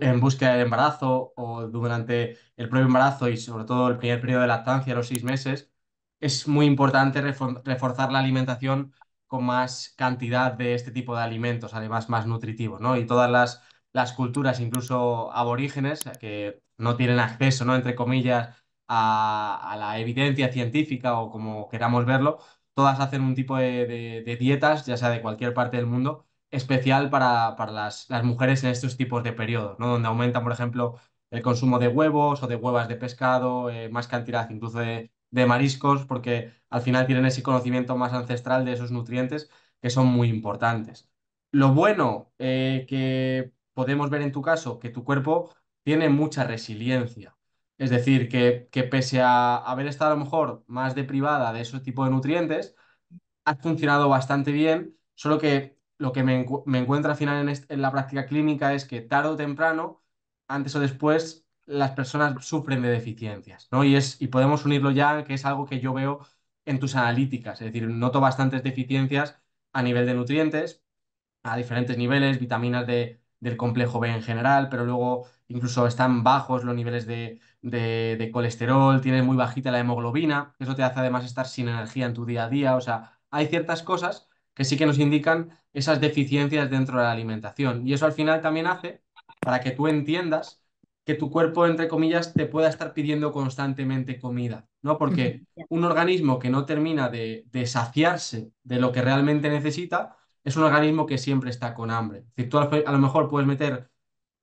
en búsqueda del embarazo o durante el propio embarazo y sobre todo el primer periodo de lactancia, los seis meses, es muy importante reforzar la alimentación con más cantidad de este tipo de alimentos, además más nutritivos, ¿no? Y todas las, culturas, incluso aborígenes, eh, que no tienen acceso, ¿no? Entre comillas, a, la evidencia científica o como queramos verlo, todas hacen un tipo de, dietas, ya sea de cualquier parte del mundo, especial para, las, mujeres en estos tipos de periodos, donde aumentan, por ejemplo, el consumo de huevos o de huevas de pescado, eh, más cantidad incluso de, mariscos, porque al final tienen ese conocimiento más ancestral de esos nutrientes que son muy importantes. Lo bueno eh, que podemos ver en tu caso, que tu cuerpo tiene mucha resiliencia. Es decir, que, que pese a haber estado a lo mejor más deprivada de ese tipo de nutrientes, ha funcionado bastante bien, solo que lo que me, encuentro al final en, la práctica clínica es que tarde o temprano, antes o después, las personas sufren de deficiencias, ¿no? Y, es, y podemos unirlo ya, que es algo que yo veo en tus analíticas, es decir, noto bastantes deficiencias a nivel de nutrientes, a diferentes niveles, vitaminas de, del complejo B en general, pero luego incluso están bajos los niveles de, de, colesterol, tienes muy bajita la hemoglobina, eso te hace además estar sin energía en tu día a día, o sea, hay ciertas cosas que sí que nos indican esas deficiencias dentro de la alimentación. Y eso al final también hace para que tú entiendas que tu cuerpo, entre comillas, te pueda estar pidiendo constantemente comida, ¿no? Porque un organismo que no termina de, de saciarse de lo que realmente necesita es un organismo que siempre está con hambre. Es tú a lo mejor puedes meter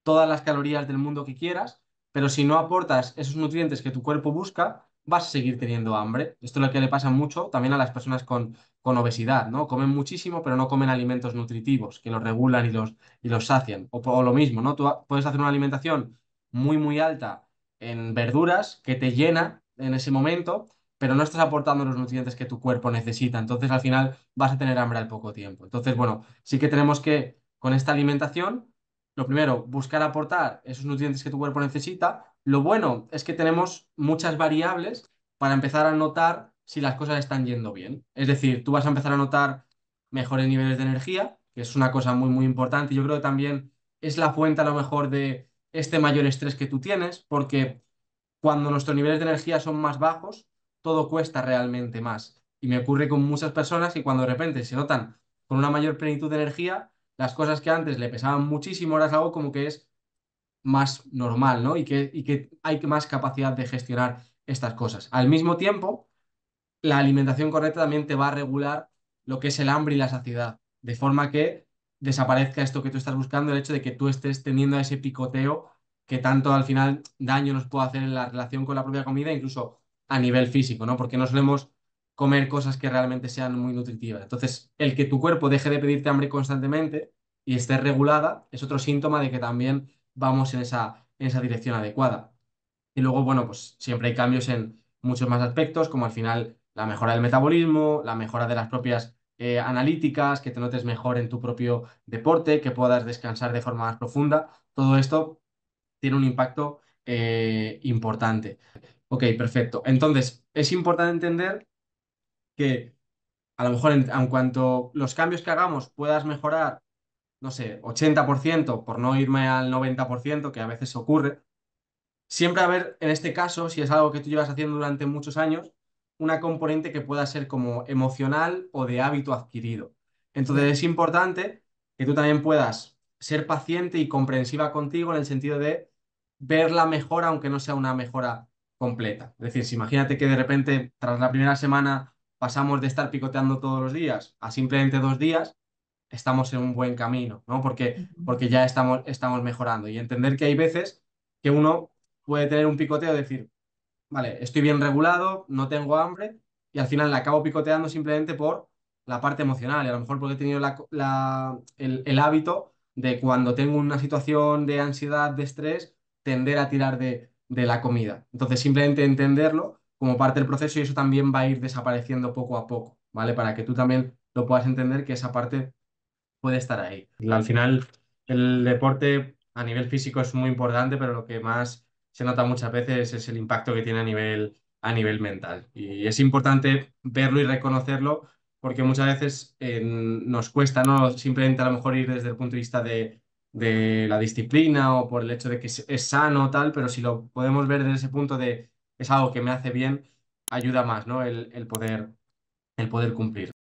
todas las calorías del mundo que quieras, pero si no aportas esos nutrientes que tu cuerpo busca, vas a seguir teniendo hambre. Esto es lo que le pasa mucho también a las personas con, con obesidad, ¿no? Comen muchísimo, pero no comen alimentos nutritivos que los regulan y los, y los sacian. O, o lo mismo, ¿no? Tú puedes hacer una alimentación muy, muy alta en verduras que te llena en ese momento, pero no estás aportando los nutrientes que tu cuerpo necesita. Entonces, al final, vas a tener hambre al poco tiempo. Entonces, bueno, sí que tenemos que, con esta alimentación, lo primero, buscar aportar esos nutrientes que tu cuerpo necesita. Lo bueno es que tenemos muchas variables para empezar a notar si las cosas están yendo bien. Es decir, tú vas a empezar a notar mejores niveles de energía, que es una cosa muy, muy importante. Yo creo que también es la fuente a lo mejor de este mayor estrés que tú tienes, porque cuando nuestros niveles de energía son más bajos, todo cuesta realmente más. Y me ocurre con muchas personas que cuando de repente se notan con una mayor plenitud de energía, las cosas que antes le pesaban muchísimo, ahora es algo como que es más normal, ¿no? Y que, y que hay más capacidad de gestionar estas cosas. Al mismo tiempo, la alimentación correcta también te va a regular lo que es el hambre y la saciedad, de forma que desaparezca esto que tú estás buscando, el hecho de que tú estés teniendo ese picoteo que tanto al final daño nos puede hacer en la relación con la propia comida, incluso a nivel físico, ¿no? Porque no solemos comer cosas que realmente sean muy nutritivas. Entonces, el que tu cuerpo deje de pedirte hambre constantemente y esté regulada es otro síntoma de que también vamos en esa, esa dirección adecuada. Y luego, bueno, pues siempre hay cambios en muchos más aspectos, como al final la mejora del metabolismo, la mejora de las propias eh, analíticas, que te notes mejor en tu propio deporte, que puedas descansar de forma más profunda. Todo esto tiene un impacto eh, importante. Ok, perfecto. Entonces, es importante entender que a lo mejor en, cuanto los cambios que hagamos puedas mejorar, no sé, 80%, por no irme al 90%, que a veces ocurre, siempre a ver, en este caso, si es algo que tú llevas haciendo durante muchos años, una componente que pueda ser como emocional o de hábito adquirido. Entonces es importante que tú también puedas ser paciente y comprensiva contigo en el sentido de ver la mejora, aunque no sea una mejora completa. Es decir, si imagínate que de repente tras la primera semana pasamos de estar picoteando todos los días a simplemente dos días, estamos en un buen camino, ¿no? Porque, porque ya estamos, estamos mejorando. Y entender que hay veces que uno puede tener un picoteo decir, vale, estoy bien regulado, no tengo hambre, y al final la acabo picoteando simplemente por la parte emocional, y a lo mejor porque he tenido el, hábito de cuando tengo una situación de ansiedad, de estrés, tender a tirar de, de la comida. Entonces, simplemente entenderlo como parte del proceso y eso también va a ir desapareciendo poco a poco, ¿vale? Para que tú también lo puedas entender que esa parte puede estar ahí. Al final, el deporte a nivel físico es muy importante, pero lo que más se nota muchas veces es el impacto que tiene a nivel, a nivel mental. Y es importante verlo y reconocerlo porque muchas veces eh, nos cuesta, ¿no? Simplemente a lo mejor ir desde el punto de vista de, de la disciplina o por el hecho de que es sano o tal, pero si lo podemos ver desde ese punto de es algo que me hace bien, ayuda más, ¿no? El, el poder, el poder cumplir.